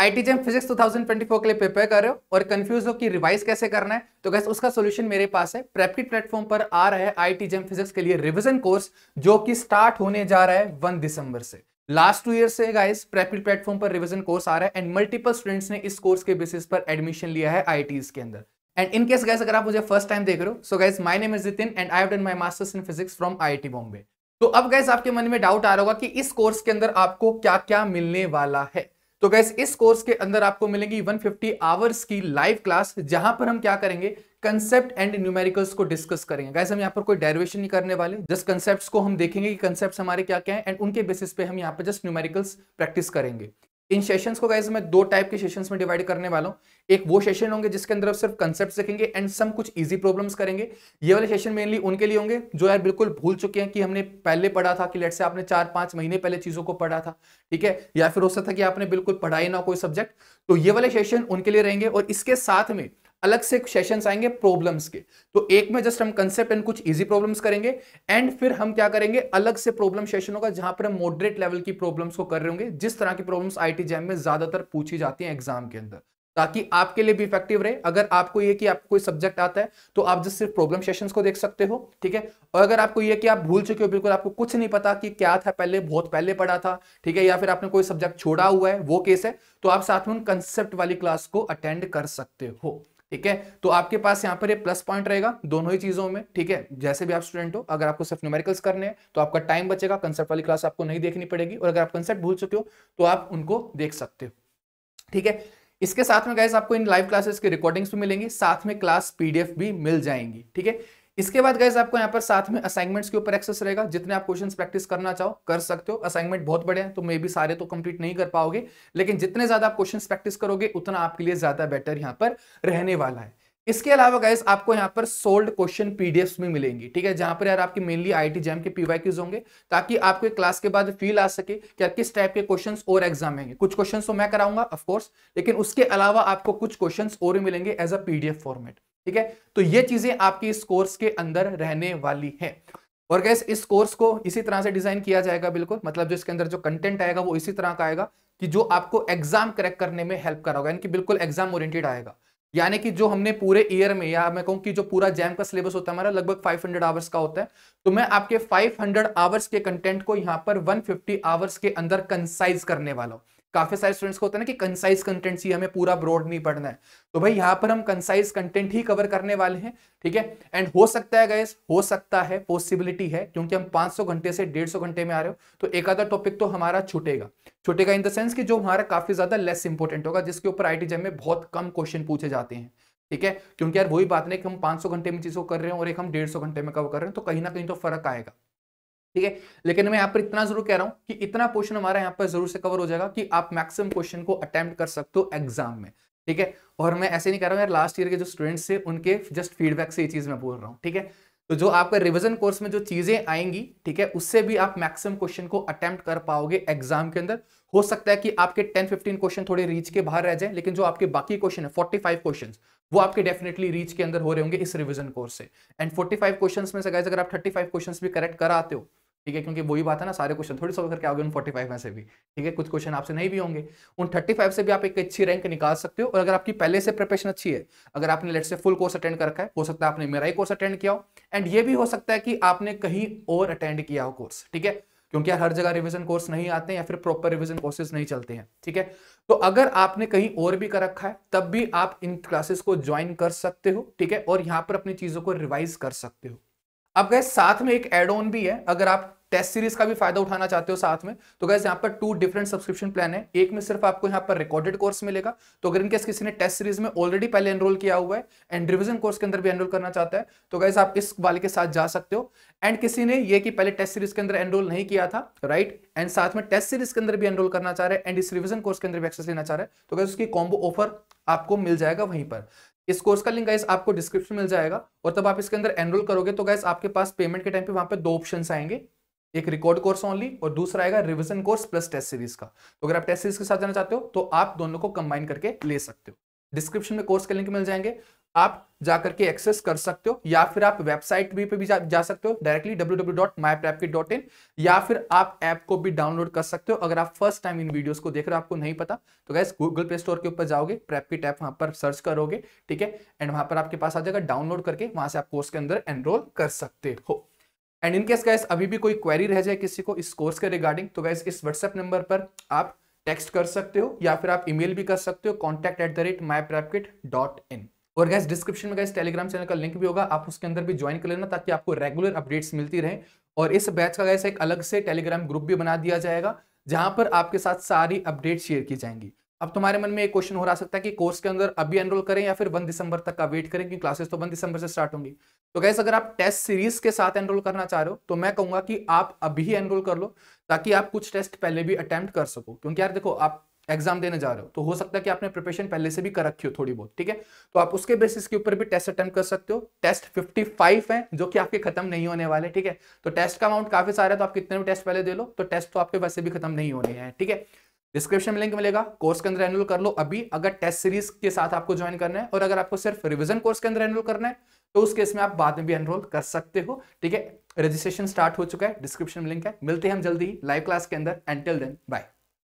आई GeM physics 2024 के लिए prepare कर रहे हो और कंफ्यूज हो कि रिवाइज कैसे करना है तो गैस उसका सोल्यूशन मेरे पास है प्रेपकिट प्लेटफॉर्म पर आ रहा है आई जेम फिजिक्स के लिए रिविजन कोर्स जो कि स्टार्ट होने जा रहा है वन दिसंबर से लास्ट टू ईयर से गाइस प्रेपकिट प्लेटफॉर्म पर रिविजन कोर्स आ रहा है एंड मल्टीपल स्टूडेंट्स ने इस कोर्स के बेसिस पर एडमिशन लिया है आई के अंदर एंड इन केस गैस अगर आप मुझे फर्स्ट टाइम देख रहे हो so guys my name is Jitin and I have done my masters in physics from I Bombay तो अब गैस आपके मन में डाउट आ रहा होगा कि इस कोर्स के अंदर आपको क्या क्या मिलने वाला है तो गैस इस कोर्स के अंदर आपको मिलेंगी 150 आवर्स की लाइव क्लास जहां पर हम क्या करेंगे कंसेप्ट एंड न्यूमेरिकल्स को डिस्कस करेंगे गैस हम यहाँ पर कोई डेरिवेशन नहीं करने वाले जस्ट कंसेप्ट को हम देखेंगे कि कंसेप्ट हमारे क्या क्या हैं एंड उनके बेसिस पे हम यहाँ पर जस्ट न्यूमेरिकल्स प्रैक्टिस करेंगे इन सेशंस को गाइज मैं दो टाइप के सेशंस में डिवाइड करने वाला हूँ एक वो सेशन होंगे जिसके अंदर आप सिर्फ कंसेप्ट सीखेंगे एंड सम कुछ इजी प्रॉब्लम्स करेंगे ये वाले सेशन मेनली उनके लिए होंगे जो यार बिल्कुल भूल चुके हैं कि हमने पहले पढ़ा था कि लेट से आपने चार पांच महीने पहले चीज़ों को पढ़ा था ठीक है या फिर हो सकता था कि आपने बिल्कुल पढ़ाई ना कोई सब्जेक्ट तो ये वाले सेशन उनके लिए रहेंगे और इसके साथ में अलग से सेशंस आएंगे प्रॉब्लम्स के तो एक में जस्ट हम कंसेप्ट एंड कुछ इजी प्रॉब्लम्स करेंगे एंड फिर हम क्या करेंगे अलग से प्रॉब्लम सेशन होगा जहां पर हम मॉडरेट लेवल की प्रॉब्लम्स को कर रहे होंगे जिस तरह की प्रॉब्लम्स आईटी जैम में ज्यादातर पूछी जाती हैं एग्जाम के अंदर ताकि आपके लिए भी इफेक्टिव रहे अगर आपको ये कि आपको कोई सब्जेक्ट आता है तो आप जस्ट सिर्फ प्रॉब्लम सेशंस को देख सकते हो ठीक है और अगर आपको ये कि आप भूल चुके हो बिल्कुल आपको कुछ नहीं पता कि क्या था पहले बहुत पहले पढ़ा था ठीक है या फिर आपने कोई सब्जेक्ट छोड़ा हुआ है वो केस है तो आप साथ में उन कंसेप्ट वाली क्लास को अटेंड कर सकते हो ठीक है तो आपके पास यहाँ पर ये प्लस पॉइंट रहेगा दोनों ही चीजों में ठीक है जैसे भी आप स्टूडेंट हो अगर आपको सिर्फ न्यूमेरिकल्स करने हैं तो आपका टाइम बचेगा कंसेप्ट वाली क्लास आपको नहीं देखनी पड़ेगी और अगर आप कंसेप्ट भूल चुके हो तो आप उनको देख सकते हो ठीक है इसके साथ में गैस आपको इन लाइव क्लासेस की रिकॉर्डिंग्स भी मिलेंगी साथ में क्लास पीडीएफ भी मिल जाएंगी ठीक है इसके बाद गैस आपको यहाँ पर साथ में असाइनमेंट्स के ऊपर एक्सेस रहेगा जितने आप क्वेश्चंस प्रैक्टिस करना चाहो कर सकते हो असाइनमेंट बहुत बड़े हैं तो मे भी सारे तो कंप्लीट नहीं कर पाओगे लेकिन जितने ज्यादा आप क्वेश्चंस प्रैक्टिस करोगे उतना आपके लिए ज्यादा बेटर यहाँ पर रहने वाला है इसके अलावा गैस आपको यहाँ पर सोल्ड क्वेश्चन पीडीएफ में मिलेंगी ठीक है जहां पर यार आपकी मेनली आई जैम के पीवाईक्यूज होंगे ताकि आपको क्लास के बाद फील आ सके कि किस टाइप के क्वेश्चन और एग्जाम आएंगे कुछ क्वेश्चन तो मैं कराऊंगा ऑफकोर्स लेकिन उसके अलावा आपको कुछ क्वेश्चन और मिलेंगे एज अ पीडीएफ फॉर्मेट ठीक है तो ये चीजें आपकी इस कोर्स के अंदर रहने वाली हैं और गैस इस कोर्स को इसी तरह से डिजाइन किया जाएगा बिल्कुल मतलब जो इसके अंदर जो कंटेंट आएगा वो इसी तरह का आएगा कि जो आपको एग्जाम क्रैक करने में हेल्प करा होगा यानी कि बिल्कुल एग्जाम ओरिएंटेड आएगा यानी कि जो हमने पूरे ईयर में या मैं कहूँ कि जो पूरा जैम का सिलेबस होता है हमारा लगभग 500 आवर्स का होता है तो मैं आपके 500 आवर्स के कंटेंट को यहाँ पर 150 आवर्स के अंदर कंसाइज करने वाला हूँ काफी सारे स्टूडेंट्स को होता है ना कि कंसाइज कंटेंट ही हमें पूरा ब्रॉड नहीं पढ़ना है तो भाई यहाँ पर हम कंसाइज कंटेंट ही कवर करने वाले हैं ठीक है एंड हो सकता है गैस हो सकता है पॉसिबिलिटी है क्योंकि हम 500 घंटे से 150 घंटे में आ रहे हो तो एक आधा टॉपिक तो हमारा छुटेगा छुटेगा इन द सेंस की जो हमारा काफी ज्यादा लेस इंपॉर्टेंट होगा जिसके ऊपर आई टी में बहुत कम क्वेश्चन पूछे जाते हैं ठीक है क्योंकि यार वही बात नहीं कि हम पांच घंटे में चीज़ों कर रहे हैं और एक हम डेढ़ घंटे में कवर कर रहे हैं तो कहीं ना कहीं तो फर्क आएगा ठीक है लेकिन मैं यहाँ पर इतना जरूर कह रहा हूँ कि इतना क्वेश्चन हमारा यहाँ पर जरूर से कवर हो जाएगा कि आप मैक्सिमम क्वेश्चन को अटेम्प्ट कर सकते हो एग्जाम में ठीक है और मैं ऐसे नहीं कह रहा हूँ यार लास्ट ईयर के जो स्टूडेंट्स थे उनके जस्ट फीडबैक से ये चीज़ मैं बोल रहा हूँ ठीक है तो जो आपका रिविजन कोर्स में जो चीज़ें आएंगी ठीक है उससे भी आप मैक्सिमम क्वेश्चन को अटेम्प्ट कर पाओगे एग्जाम के अंदर हो सकता है कि आपके 10-15 क्वेश्चन थोड़े रीच के बाहर रह जाए लेकिन जो आपके बाकी क्वेश्चन है 45 क्वेश्चन वो आपके डेफिनेटली रीच के अंदर हो रहे होंगे इस रिविजन कोर्स से एंड 45 क्वेश्चंस में से गाइस अगर आप 35 क्वेश्चंस भी करेक्ट कर आते हो ठीक है क्योंकि वही बात है ना सारे क्वेश्चन थोड़ी सॉल्व करके आगे उन फोर्टी फाइव में से भी ठीक है कुछ क्वेश्चन आपसे नहीं भी होंगे उन थर्टी फाइव से भी आप एक अच्छी रैंक निकाल सकते हो और अगर आपकी पहले से प्रिपरेशन अच्छी है अगर आपने लेट से फुल कोर्स अटेंड कर रखा है हो सकता है आपने मेरा ही कोर्स अटेंड किया हो एंड ये भी हो सकता है कि आपने कहीं और अटेंड किया हो कोर्स ठीक है क्योंकि यार हर जगह रिविजन कोर्स नहीं आते हैं या फिर प्रॉपर रिविजन कोर्सेज नहीं चलते हैं ठीक है तो अगर आपने कहीं और भी कर रखा है तब भी आप इन क्लासेस को ज्वाइन कर सकते हो ठीक है और यहाँ पर अपनी चीज़ों को रिवाइज कर सकते हो अब गए साथ में एक एड ऑन भी है अगर आप टेस्ट सीरीज का भी फायदा उठाना चाहते हो साथ में तो गैस यहाँ पर टू डिफरेंट सब्सक्रिप्शन प्लान है एक में सिर्फ आपको यहाँ पर रिकॉर्डेड कोर्स मिलेगा तो अगर इनकेस किसी ने टेस्ट सीरीज में ऑलरेडी पहले एनरोल किया हुआ है एंड रिविजन कोर्स के अंदर भी एनरोल करना चाहता है तो गैस आप इस वाले के साथ जा सकते हो एंड किसी ने ये कि पहले टेस्ट सीरीज के अंदर एनरोल नहीं किया था राइट एंड साथ में टेस्ट सीरीज के अंदर भी एनरोल करना चाह रहे हैं एंड इस रिविजन कोर्स के अंदर भी एक्सेस लेना चाह रहे हैं तो गैस उसकी कॉम्बो ऑफर आपको मिल जाएगा वहीं पर इस कोर्स का लिंक गाइस आपको डिस्क्रिप्शन मिल जाएगा और तब आप इसके अंदर एनरोल करोगे तो गाइस आपके पास पेमेंट के टाइम पे वहां पे दो ऑप्शन आएंगे एक रिकॉर्ड कोर्स ओनली और दूसरा आएगा revision course plus test series का तो अगर आप टेस्ट सीरीज के साथ जाना चाहते हो तो आप दोनों को कंबाइन करके ले सकते हो डिस्क्रिप्शन में कोर्स के लिंक मिल जाएंगे आप जाकर के एक्सेस कर सकते हो या फिर आप वेबसाइट भी पे भी जा, जा सकते हो डायरेक्टली डब्ल्यू या फिर आप ऐप को भी डाउनलोड कर सकते हो अगर आप फर्स्ट टाइम इन वीडियोस को देख रहे हो आपको नहीं पता तो गैस गूगल प्ले स्टोर के ऊपर जाओगे प्रेप ऐप वहां पर सर्च करोगे ठीक है एंड वहां पर आपके पास आ जाएगा डाउनलोड करके वहां से आप कोर्स के अंदर एनरोल कर सकते हो एंड इनकेस गैस अभी भी कोई क्वेरी रह जाए किसी को इस कोर्स के रिगार्डिंग तो गैस इस व्हाट्सएप नंबर पर आप टेक्स्ट कर सकते हो या फिर आप ईमेल भी कर सकते हो contact at the rate my PrepKit dot in और गैस डिस्क्रिप्शन में गैस टेलीग्राम चैनल का लिंक भी होगा आप उसके अंदर भी ज्वाइन कर लेना ताकि आपको रेगुलर अपडेट्स मिलती रहे और इस बैच का गैस एक अलग से टेलीग्राम ग्रुप भी बना दिया जाएगा जहां पर आपके साथ सारी अपडेट शेयर की जाएंगी अब तुम्हारे मन में एक क्वेश्चन हो रहा सकता है कि कोर्स के अंदर अभी एनरोल करें या फिर वन दिसंबर तक का वेट करें क्योंकि क्लासेस तो वन दिसंबर से स्टार्ट होंगी तो गैस अगर आप टेस्ट सीरीज के साथ एनरोल करना चाह रहे हो तो मैं कहूंगा कि आप अभी एनरोल कर लो ताकि आप कुछ टेस्ट पहले भी अटेम्प्ट कर सको क्योंकि यार देखो आप एग्जाम देने जा रहे हो तो हो सकता है कि आपने प्रिपरेशन पहले से भी कर रखी हो थोड़ी बहुत ठीक है तो आप उसके बेसिस के ऊपर भी टेस्ट अटेम्प्ट कर सकते हो टेस्ट 55 है जो कि आपके खत्म नहीं होने वाले ठीक है तो टेस्ट का अमाउंट काफी सारा है तो आप कितने भी टेस्ट पहले दे लो तो टेस्ट तो आपके वैसे भी खत्म नहीं होने हैं ठीक है डिस्क्रिप्शन में लिंक मिलेगा कोर्स के अंदर एनरोल कर लो अभी अगर टेस्ट सीरीज के साथ आपको ज्वाइन करना है और अगर आपको सिर्फ रिविजन कोर्स के अंदर एनरोल करना है तो उस केस में आप बाद में भी एनरोल कर सकते हो ठीक है रजिस्ट्रेशन स्टार्ट हो चुका है डिस्क्रिप्शन में लिंक है मिलते हैं हम जल्दी ही लाइव क्लास के अंदर एंटिल देन बाय